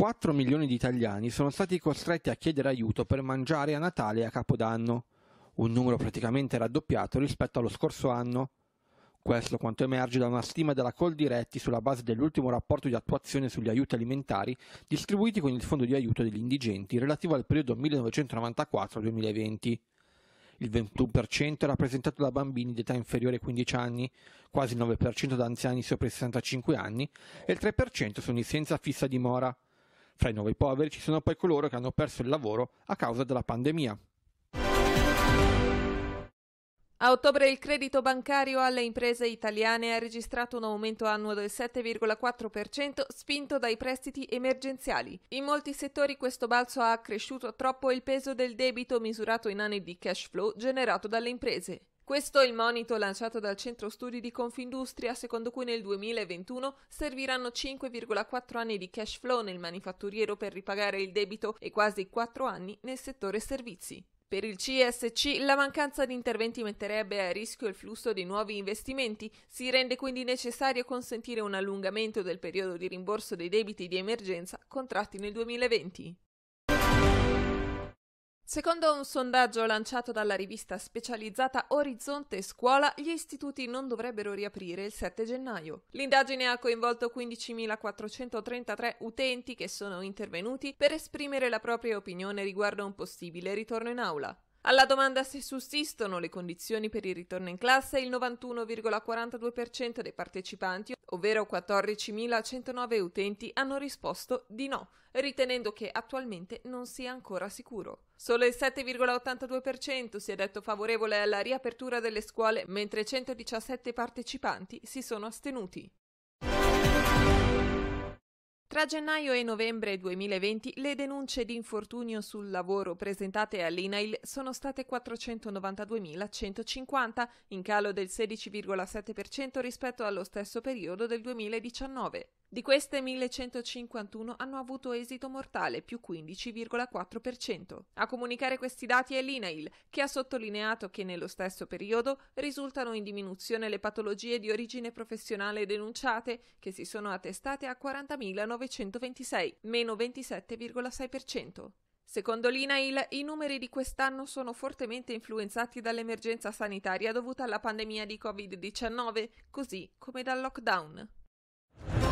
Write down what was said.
4 milioni di italiani sono stati costretti a chiedere aiuto per mangiare a Natale e a Capodanno, un numero praticamente raddoppiato rispetto allo scorso anno. Questo quanto emerge da una stima della Coldiretti sulla base dell'ultimo rapporto di attuazione sugli aiuti alimentari distribuiti con il Fondo di aiuto degli indigenti relativo al periodo 1994-2020. Il 21% è rappresentato da bambini di età inferiore ai 15 anni, quasi il 9% da anziani sopra i 65 anni e il 3% sono i senza fissa dimora. Fra i nuovi poveri ci sono poi coloro che hanno perso il lavoro a causa della pandemia. A ottobre il credito bancario alle imprese italiane ha registrato un aumento annuo del 7,4%, spinto dai prestiti emergenziali. In molti settori questo balzo ha accresciuto troppo il peso del debito misurato in anni di cash flow generato dalle imprese. Questo è il monito lanciato dal Centro Studi di Confindustria, secondo cui nel 2021 serviranno 5,4 anni di cash flow nel manifatturiero per ripagare il debito e quasi 4 anni nel settore servizi. Per il CSC la mancanza di interventi metterebbe a rischio il flusso di nuovi investimenti, si rende quindi necessario consentire un allungamento del periodo di rimborso dei debiti di emergenza contratti nel 2020. Secondo un sondaggio lanciato dalla rivista specializzata Orizzonte Scuola, gli istituti non dovrebbero riaprire il 7 gennaio. L'indagine ha coinvolto 15.433 utenti che sono intervenuti per esprimere la propria opinione riguardo a un possibile ritorno in aula. Alla domanda se sussistono le condizioni per il ritorno in classe, il 91,42% dei partecipanti, ovvero 14.109 utenti, hanno risposto di no, ritenendo che attualmente non sia ancora sicuro. Solo il 7,82% si è detto favorevole alla riapertura delle scuole, mentre 117 partecipanti si sono astenuti. Tra gennaio e novembre 2020 le denunce di infortunio sul lavoro presentate all'INAIL sono state 492.150, in calo del 16,7% rispetto allo stesso periodo del 2019. Di queste 1151 hanno avuto esito mortale, più 15,4%. A comunicare questi dati è l'INAIL, che ha sottolineato che nello stesso periodo risultano in diminuzione le patologie di origine professionale denunciate, che si sono attestate a 40.926, meno 27,6%. Secondo l'INAIL, i numeri di quest'anno sono fortemente influenzati dall'emergenza sanitaria dovuta alla pandemia di Covid-19, così come dal lockdown.